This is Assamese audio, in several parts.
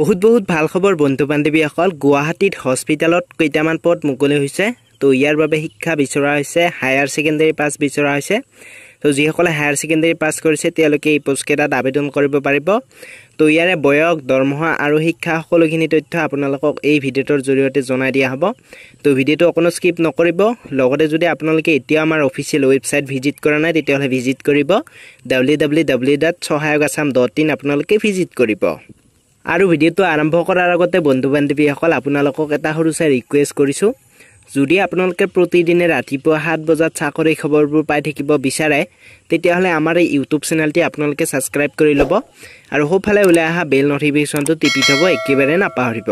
বহুত বহুত ভাল খবৰ বন্ধু বান্ধৱীসকল গুৱাহাটীত হস্পিটেলত কেইটামান পদ মুকলি হৈছে তো ইয়াৰ বাবে শিক্ষা বিচৰা হৈছে হায়াৰ ছেকেণ্ডেৰী পাছ বিচৰা হৈছে তো যিসকলে হায়াৰ ছেকেণ্ডেৰী পাছ কৰিছে তেওঁলোকে এই পষ্টকেইটাত আবেদন কৰিব পাৰিব তো ইয়াৰে বয়স দৰমহা আৰু শিক্ষা সকলোখিনি তথ্য আপোনালোকক এই ভিডিঅ'টোৰ জৰিয়তে জনাই দিয়া হ'ব তো ভিডিঅ'টো অকণো স্কিপ নকৰিব লগতে যদি আপোনালোকে এতিয়াও আমাৰ অফিচিয়েল ৱেবছাইট ভিজিট কৰা নাই তেতিয়াহ'লে ভিজিট কৰিব W W W dot Sahayak Assam dot in আপোনালোকে ভিজিট কৰিব আৰু ভিডিঅ'টো আৰম্ভ কৰাৰ আগতে বন্ধু বান্ধৱীসকল আপোনালোকক এটা সৰু চাই ৰিকুৱেষ্ট কৰিছোঁ যদি আপোনালোকে প্ৰতিদিনে ৰাতিপুৱা সাত বজাত চাকৰি খবৰবোৰ পাই থাকিব বিচাৰে তেতিয়াহ'লে আমাৰ এই ইউটিউব চেনেলটি আপোনালোকে ছাবস্ক্ৰাইব কৰি ল'ব আৰু সোঁফালে ওলাই অহা বেল ন'টিফিকেশ্যনটো টিপি থ'ব একেবাৰে নাপাহৰিব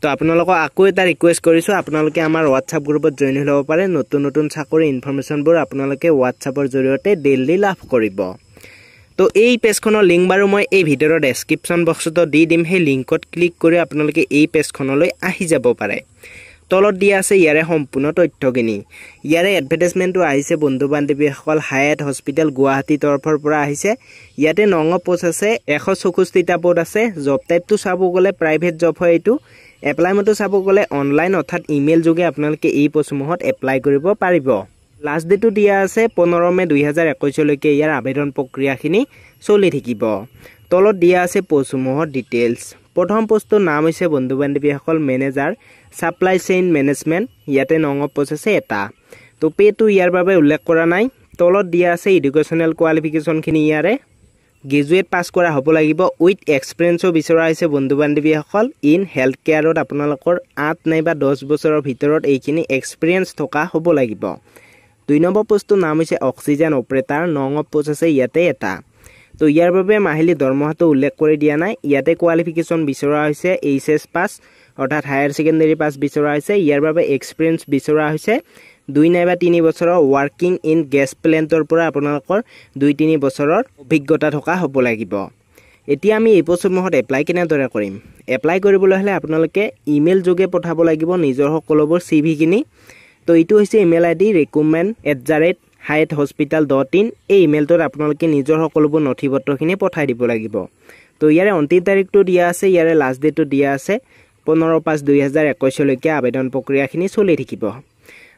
তো আপোনালোকক আকৌ এটা ৰিকুৱেষ্ট কৰিছোঁ আপোনালোকে আমাৰ হোৱাটছআপ গ্ৰুপত জইন হৈ ল'ব পাৰে নতুন নতুন চাকৰি ইনফৰ্মেশ্যনবোৰ আপোনালোকে হোৱাটছআপৰ জৰিয়তে ডেইলি লাভ কৰিব তো এই পেজখনৰ লিংক বাৰু মই এই ভিডিঅ'ৰ ডেছক্ৰিপশ্যন বক্সতো দি দিম সেই লিংকত ক্লিক কৰি আপোনালোকে এই পেজখনলৈ আহি যাব পাৰে তলত দিয়া আছে ইয়াৰে সম্পূৰ্ণ তথ্যখিনি ইয়াৰে এডভাৰ্টাইজমেণ্টটো আহিছে বন্ধু বান্ধৱীসকল হায়েট হস্পিটেল গুৱাহাটীৰ তৰফৰ পৰা আহিছে ইয়াতে নং পোষ্ট আছে এশ চৌষষ্ঠিটা পোষ্ট আছে জব টাইপটো চাব গ'লে প্ৰাইভেট জব হয় এইটো এপ্লাইমেণ্টটো চাব গ'লে অনলাইন অৰ্থাৎ ইমেইল যোগে আপোনালোকে এই পোষ্টসমূহত এপ্লাই কৰিব পাৰিব লাষ্ট ডেটটো দিয়া আছে পোন্ধৰ মে দুহেজাৰ একৈছলৈকে ইয়াৰ আবেদন প্ৰক্ৰিয়াখিনি চলি থাকিব তলত দিয়া আছে পষ্টসমূহৰ ডিটেইলছ প্ৰথম পষ্টটোৰ নাম হৈছে বন্ধু বান্ধৱীসকল মেনেজাৰ ছাপ্লাই চেইন মেনেজমেণ্ট ইয়াতে নঙ প্ৰচেছে এটা তো পেটো ইয়াৰ বাবে উল্লেখ কৰা নাই তলত দিয়া আছে এডুকেশ্যনেল কোৱালিফিকেশ্যনখিনি ইয়াৰে গ্ৰেজুৱেট পাছ কৰা হ'ব লাগিব উইথ এক্সপিৰিয়েঞ্চো বিচৰা হৈছে বন্ধু বান্ধৱীসকল ইন হেল্থ কেয়াৰত আপোনালোকৰ আঠ নাইবা দহ বছৰৰ ভিতৰত এইখিনি এক্সপিৰিয়েঞ্চ থকা হ'ব লাগিব দুই নম্বৰ প'ষ্টটোৰ নাম হৈছে অক্সিজেন অপাৰেটাৰ ন নম্বৰ প'ষ্ট আছে ইয়াতে এটা তো ইয়াৰ বাবে মাহিলী দৰমহাটো উল্লেখ কৰি দিয়া নাই ইয়াতে কোৱালিফিকেশ্যন বিচৰা হৈছে এইচ এছ পাছ অৰ্থাৎ হায়াৰ ছেকেণ্ডেৰী পাছ বিচৰা হৈছে ইয়াৰ বাবে এক্সপিৰিয়েঞ্চ বিচৰা হৈছে দুই নাইবা তিনি বছৰৰ ৱাৰ্কিং ইন গেছ প্লেণ্টৰ পৰা আপোনালোকৰ দুই তিনি বছৰৰ অভিজ্ঞতা থকা হ'ব লাগিব এতিয়া আমি এই বছৰমাহত এপ্লাই কেনেদৰে কৰিম এপ্লাই কৰিবলৈ হ'লে আপোনালোকে ইমেইল যোগে পঠাব লাগিব নিজৰ সকলোবোৰ চি ভিখিনি তো এইটো হৈছে email ID D at the rate height hospital dot in এই ইমেইলটোত আপোনালোকে নিজৰ সকলোবোৰ নথি পত্ৰখিনি পঠাই দিব লাগিব তো ইয়াৰে অন্তিম তাৰিখটো দিয়া আছে ইয়াৰে লাষ্ট ডেটটো দিয়া আছে পোন্ধৰ পাঁচ দুহেজাৰ একৈছলৈকে আবেদন প্ৰক্ৰিয়াখিনি চলি থাকিব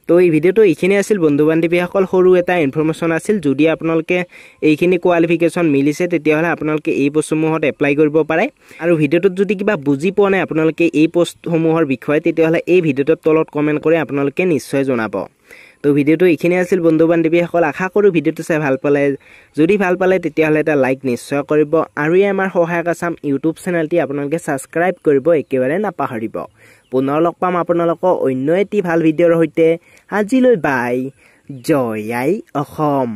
তো এই ভিডিওটো এইখিনি আছিল বন্ধু বান্ধৱীসকল সৰু এটা ইনফৰ্মেশ্যন আছিল যদি আপোনালোকে এইখিনি কোৱালিফিকেশ্যন মিলিছে তেতিয়াহ'লে আপোনালোকে এই প'ষ্টসমূহত এপ্লাই কৰিব পাৰে আৰু ভিডিঅ'টোত যদি কিবা বুজি পোৱা নাই আপোনালোকে এই প'ষ্টসমূহৰ বিষয়ে তেতিয়াহ'লে এই ভিডিঅ'টোত তলত কমেণ্ট কৰি আপোনালোকে নিশ্চয় জনাব তো ভিডিঅ'টো এইখিনি আছিল বন্ধু বান্ধৱীসকল আশা কৰোঁ ভিডিঅ'টো চাই ভাল পালে যদি ভাল পালে তেতিয়াহ'লে এটা লাইক নিশ্চয় কৰিব আৰু এই আমাৰ সহায়ক আছাম ইউটিউব চেনেলটি আপোনালোকে ছাবস্ক্ৰাইব কৰিব একেবাৰে নাপাহৰিব পুনৰ লগ পাম আপোনালোকৰ অন্য এটি ভাল ভিডিঅ'ৰ সৈতে আজিলৈ বাই জয় আই অসম